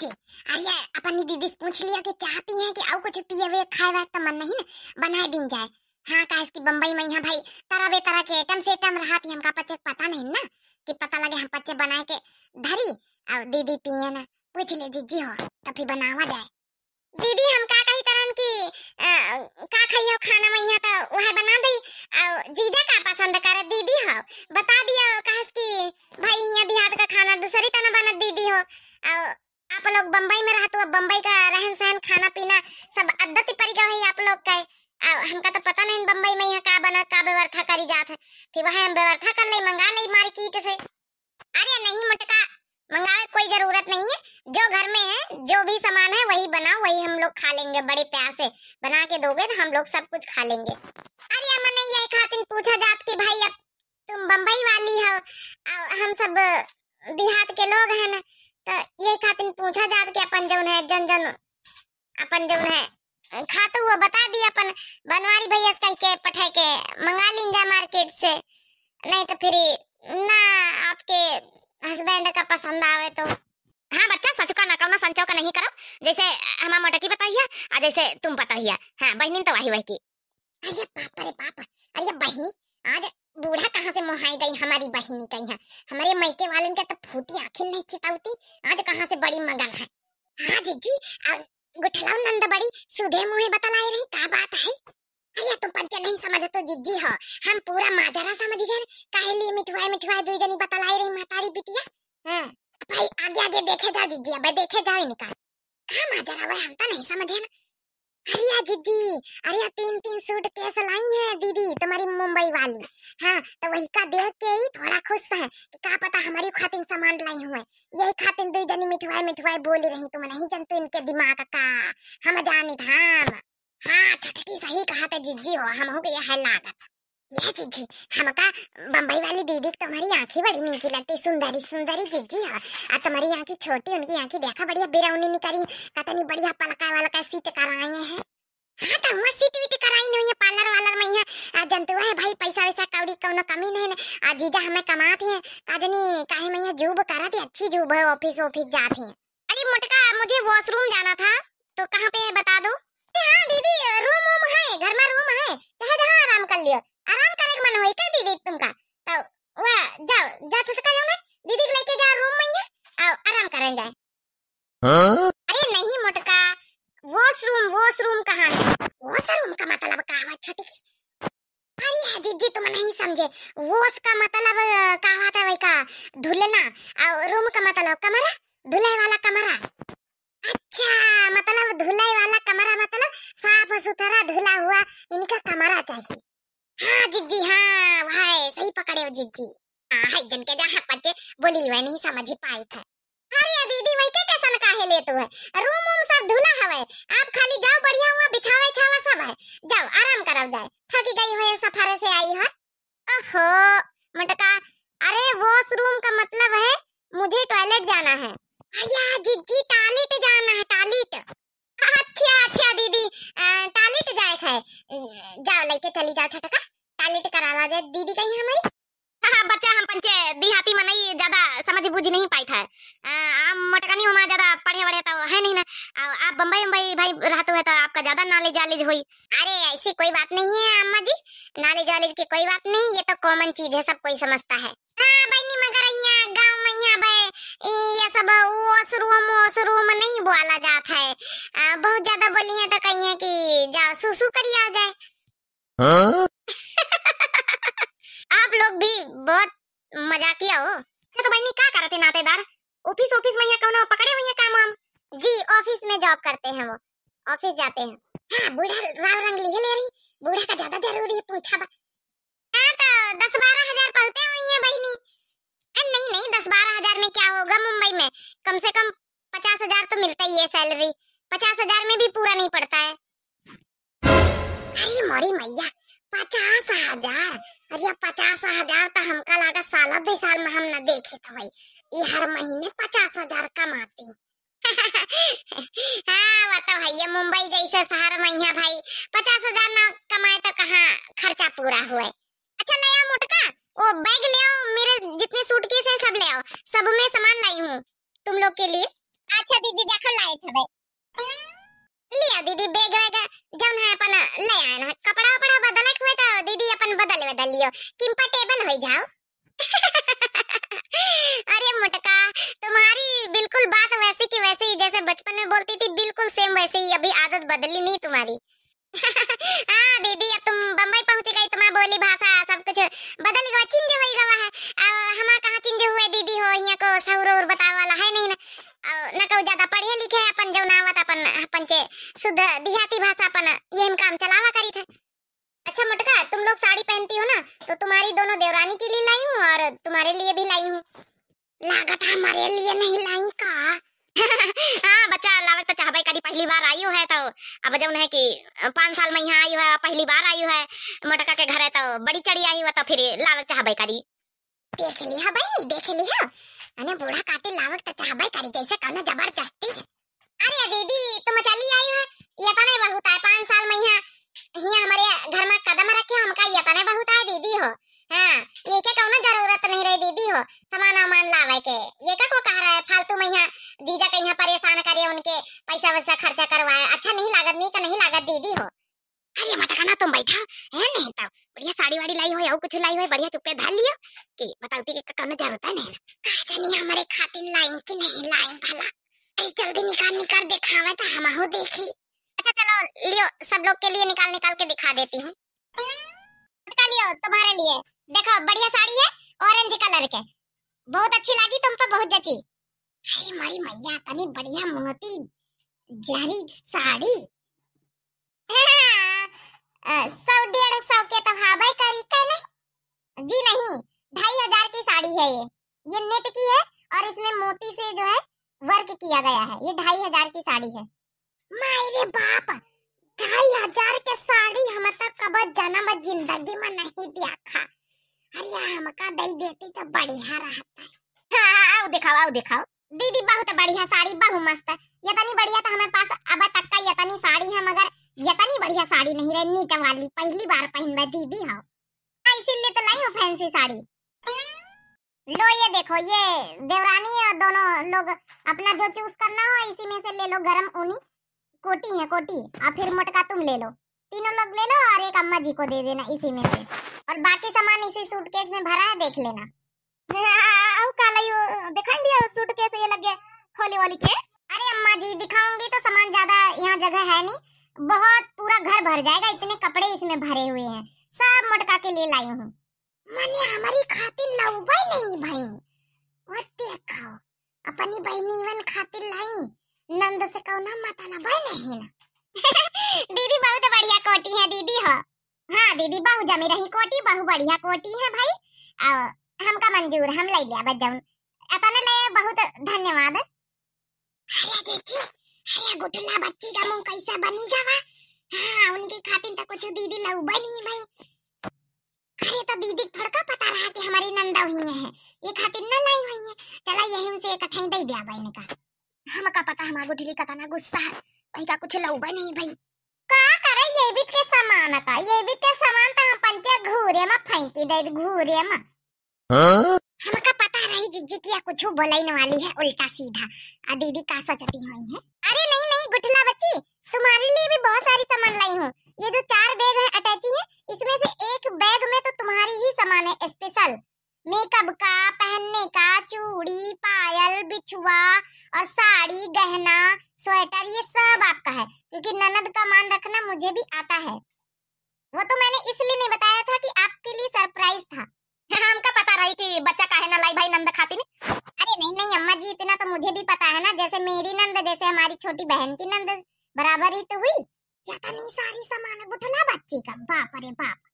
जी आइए अपन दीदी से पूछ लिया कि चाह पी है कि और कुछ पिए हुए खाए वाए का मन नहीं ना बनाए दिन जाए हाँ काश की बम्बई में यहाँ भाई तरह बे तरह के आइटम से आइटम रहा थी हमका पचे पता नहीं ना कि पता लगे हम पचे बनाए के धरी और दीदी पिए ना पूछ ले जी हो तो फिर बनावा जाए हमका तो पता नहीं बम्बई में यहाँ का बना का व्यवस्था करी जात है फिर वहाँ हम व्यवस्था कर ले मंगा ले मार्केट से अरे नहीं मटका मंगावे कोई जरूरत नहीं है जो घर में है जो भी सामान है वही बनाओ वही हम लोग खा लेंगे बड़े प्यार से बना के दोगे तो हम लोग सब कुछ खा लेंगे अरे अमन ने यही खातिन पूछा जात की भाई अब तुम बम्बई वाली हो हम सब देहात के लोग हैं ना तो यही खातिन पूछा जात कि अपन जो है जन जन अपन जो है खाता वो बता दिया अपन बनवारी भैया कल के पठे के मंगा लीन जा मार्केट से नहीं तो फिर ना आपके हस्बैंड का पसंद आवे तो हाँ बच्चा सच का नकल ना संचो का नहीं करो जैसे हमारा मोटकी बताइए और जैसे तुम बताइए हाँ बहनी तो वही वही की अरे बाप रे बाप अरे बहनी आज बूढ़ा कहाँ से मोहाई गई हमारी बहनी कहीं है हमारे मैके वालन का तो फूटी आखिर नहीं चिताउती आज कहाँ से बड़ी मगन है हाँ जी जी गुठलाव नंद बड़ी सुधे मुहे बतलाए रही का बात है अरे तुम पंच नहीं समझ तो जिज्जी हो हम पूरा माजरा समझ गए काहे लिए मिठवाए मिठवाए दुई जनी बतलाए रही महतारी बिटिया हां भाई आगे आगे देखे जा जिज्जी अब देखे जा इनका का माजरा वह हम तो नहीं समझे ना हरिया जिजी अरे तीन तीन सूट कैसे लाई है दीदी तुम्हारी मुंबई वाली हाँ तो वही का देख के ही थोड़ा खुश है कि का पता हमारी खातिन सामान लाई हुए यही खातिन दो तो जनी मिठवाई मिठवाई बोली रही तुम नहीं जानते इनके दिमाग का हम जानी धाम हाँ छठकी सही कहा था जीजी हो हम हो गए है लागत ये जीजी हमका हाँ बम्बई वाली दीदी तो तुम्हारी आंखें बड़ी मीठी लगती सुंदरी सुंदरी जीजी है हाँ। आ तुम्हारी आंखें छोटी उनकी आंखें देखा बढ़िया बिरौनी निकली नहीं बढ़िया पलका वाला का सीट कराए हैं हाँ तो हुआ सीट वीट कराई नहीं है पार्लर वालर में यहाँ जंतु है भाई पैसा वैसा कौड़ी कोनो कमी नहीं है आ जीजा हमें कमाते हैं काजनी काहे में यहाँ जूब करा कराते अच्छी जूब है ऑफिस ऑफिस जाते हैं अरे मोटका मुझे वॉशरूम जाना था तो कहाँ पे है बता दो हाँ दीदी रूम वूम है घर में रूम है जहाँ जहाँ आराम कर लियो आराम करे मन होई का दीदी तुमका तो वा जाओ जा छुटका जाओ ना दीदी के लेके जा रूम में आओ आराम करन जाए हां अरे नहीं मोटका वॉशरूम वॉशरूम कहां है वॉशरूम का मतलब का है छोटी की अरे जीजी तुम नहीं समझे वॉश का मतलब का होता है भाई का धुलना और रूम का मतलब कमरा धुलाई वाला कमरा अच्छा मतलब धुलाई वाला कमरा मतलब साफ सुथरा धुला हुआ इनका कमरा चाहिए हाँ जिज्जी हाँ हाय सही पकड़े हो जिज्जी हाँ हाय जन के जहाँ बच्चे बोली वह नहीं समझ ही पाई था हाँ अरे दीदी वही क्या कैसा काहे ले तो है रूम रूम सब धुला हवे आप खाली जाओ बढ़िया हुआ बिछावे छावा सब है जाओ आराम कराओ जाए थकी गई हो सफर से आई है ओहो मटका अरे वॉशरूम का मतलब है मुझे टॉयलेट जाना है अया जिज्जी टॉयलेट जाना है टॉयलेट अच्छा अच्छा दीदी टॉयलेट जाए है जाओ लेके चली जाओ छटका नेट करा ला जाए दीदी कहीं हमारी हाँ, हाँ बच्चा हम पंचे दिहाती में नहीं ज्यादा समझ बूझ नहीं पाई था आप मटकानी में ज्यादा पढ़े वढ़े तो है नहीं ना आप बम्बई बम्बई भाई रहते हुए तो आपका ज्यादा नॉलेज वालेज हुई अरे ऐसी कोई बात नहीं है अम्मा जी नॉलेज वालेज की कोई बात नहीं ये तो कॉमन चीज है सब कोई समझता है हाँ बहुत ज्यादा बोली है तो कही है की जाओ सुसु करिए जाए हाँ? बहुत किया हो अच्छा तो बहनी का करते नातेदार ऑफिस ऑफिस में कौनो पकड़े हुए काम वाम जी ऑफिस में जॉब करते हैं वो ऑफिस जाते हैं हाँ बूढ़ा रंग लिए ले रही बूढ़ा का ज्यादा जरूरी है पूछा बा हाँ तो दस बारह हजार पलते हुई है बहनी नहीं नहीं दस बारह हजार में क्या होगा मुंबई में कम से कम पचास हजार तो मिलता ही है सैलरी पचास हजार में भी पूरा नहीं पड़ता है अरे मोरी मैया पचास हजार अरे पचास हजार तो हमका लगा साल दो साल में हम न देखे तो भाई ये हर महीने पचास हजार कमाते हाँ वो तो है ये मुंबई जैसे शहर में है भाई पचास हजार ना कमाए तो कहाँ खर्चा पूरा हुआ अच्छा नया मोटका ओ बैग ले आओ मेरे जितने सूट के सब ले आओ सब में सामान लाई हूँ तुम लोग के लिए अच्छा दीदी देखो लाए थे भाई लिया दीदी बैग वैग जम है अपन ले आए ना कपड़ा वपड़ा बदलक हुए तो दीदी अपन बदल बदल लियो कंफर्टेबल हो जाओ अरे मोटका तुम्हारी बिल्कुल बात वैसी की वैसी ही जैसे बचपन में बोलती थी बिल्कुल सेम वैसे ही अभी आदत बदली नहीं तुम्हारी हाँ दीदी अब तुम बम्बई पहुंच गई तुम्हारी बोली भाषा सब कुछ बदल गया चिंज हो गवा है अब हमारा कहाँ चिंज हुए दीदी हो यहाँ को सौर और बतावा वाला है नहीं ना ना कहो तो ज्यादा पढ़े लिखे हैं अपन जो के शुद्ध देहाती भाषा अपन ये काम चलावा करी थे अच्छा मोटका तुम लोग साड़ी पहनती हो ना तो तुम्हारी दोनों देवरानी के लिए लाई हूँ और तुम्हारे लिए भी लाई हूँ लागत हमारे लिए नहीं लाई का हाँ बच्चा लावक तो चाहबे करी पहली बार आई है तो अब जब है कि पांच साल में यहाँ आई है पहली बार आई है मटका के घर है तो बड़ी चढ़ी आई हुआ तो फिर लावक चाहबे करी देख लिया भाई नहीं देख लिया अने बूढ़ा काटे लावक तो चाहबे करी जैसे करना जबरदस्ती अरे दीदी तुम तो चली आई हो ये तो नहीं बहुत है पाँच साल में यहाँ यहाँ हमारे घर में कदम रखे हमका ये तो नहीं बहुत है दीदी हो हाँ ये के कौन जरूरत नहीं रही दीदी हो सामान वामान लावे के ये का को कह रहा है फालतू में यहाँ जीजा के यहाँ परेशान करे उनके पैसा वैसा खर्चा करवाए अच्छा नहीं लागत नहीं का तो नहीं लागत दीदी हो अरे मटकाना तुम बैठा है नहीं तो बढ़िया साड़ी वाड़ी लाई हो और कुछ लाई हो बढ़िया चुप्पे धार लियो कि बताओ ती के कौन जरूरत है नहीं ना हमारे खातिर लाई कि नहीं लाई भला अरे जल्दी निकाल निकाल दिखावे तो हम देखी अच्छा चलो लियो सब लोग के लिए निकाल निकाल के दिखा देती हूँ लियो तुम्हारे लिए देखो बढ़िया साड़ी है ऑरेंज कलर के बहुत अच्छी लगी तुम पर बहुत जची अरे मारी मैया तनी बढ़िया मोती जहरी साड़ी हाँ, सौ डेढ़ सौ के तो हाँ भाई करी के नहीं जी नहीं ढाई हजार की साड़ी है ये ये नेट की है और इसमें मोती से जो है वर्क किया गया है ये ढाई हजार की साड़ी है मेरे बाप ढाई हजार के साड़ी हम तक तो कब जन्म जिंदगी में नहीं दिया था अरे हमका दही देती तो बढ़िया रहता है हाँ दिखाओ आओ दिखाओ दीदी बहुत बढ़िया साड़ी बहुत मस्त है यतनी बढ़िया तो हमारे पास अब तक का यतनी साड़ी है मगर यतनी बढ़िया साड़ी नहीं रही नीचे वाली पहली बार पहन रहे दीदी हाँ इसीलिए तो लाई हूँ फैंसी साड़ी लो ये देखो ये देवरानी और दोनों लोग अपना जो चूज करना हो इसी में से ले लो गरम ऊनी कोटी है कोटी और फिर मोटका तुम ले लो तीनों लोग ले लो और एक अम्मा जी को दे देना इसी में से और बाकी सामान इसी सूटकेस में भरा है देख लेना आओ काला यो दिया सूटकेस ये लग गया खोली वाली के अरे अम्मा जी दिखाऊंगी तो सामान ज्यादा यहाँ जगह है नहीं बहुत पूरा घर भर जाएगा इतने कपड़े इसमें भरे हुए हैं सब मोटका के लिए लाई हूँ मने हमारी खातिर लाउबा नहीं भाई और देखो अपनी बहनीवन खातिर लाई नंद से कौना माता ना भाई नहीं ना दीदी बहुत बढ़िया कोटी है दीदी हो हाँ।, हाँ दीदी बहु जमी रही कोटी बहु बढ़िया कोटी है भाई और हमका मंजूर हम ले लिया बजौन अपन ले बहुत धन्यवाद अरे जीजी अरे गुटना बच्ची का मुंह कैसा बनी गवा हाँ उनके खातिर तो कुछ दीदी लव बनी भाई अरे तो दीदी थोड़का पता रहा कि हमारी नंदा हुई है ये खातिर न लाई हुई है चला यही उनसे एक अठाई दे दिया भाई ने कहा हम का पता हमारे गुठली का ना गुस्सा है भाई का कुछ लौबा नहीं भाई का करे ये भी के सामान का ये भी के सामान तो हम पंचे घूरे में फेंकी दे घूरे में हाँ? हम का पता रही जिज्जी की कुछ बोलने वाली है उल्टा सीधा आ दीदी का सोचती हुई है अरे नहीं नहीं गुठला बच्ची तुम्हारे लिए भी बहुत सारी सामान लाई हूँ ये जो चार बैग है अटैची है इसमें से एक बैग में तो तुम्हारी ही सामान है स्पेशल मेकअप का पहनने का चूड़ी पायल बिछुआ और साड़ी गहना स्वेटर ये सब आपका है क्योंकि ननद का मान रखना मुझे भी आता है वो तो मैंने इसलिए नहीं बताया था कि आपके लिए सरप्राइज था हाँ, हमका पता रही कि बच्चा का है ना लाई भाई नंद खाती नहीं अरे नहीं नहीं अम्मा जी इतना तो मुझे भी पता है ना जैसे मेरी नंद जैसे हमारी छोटी बहन की नंद बराबर ही तो हुई या तर मी सारी सामान बुठना बच्ची का बाप अरे बाप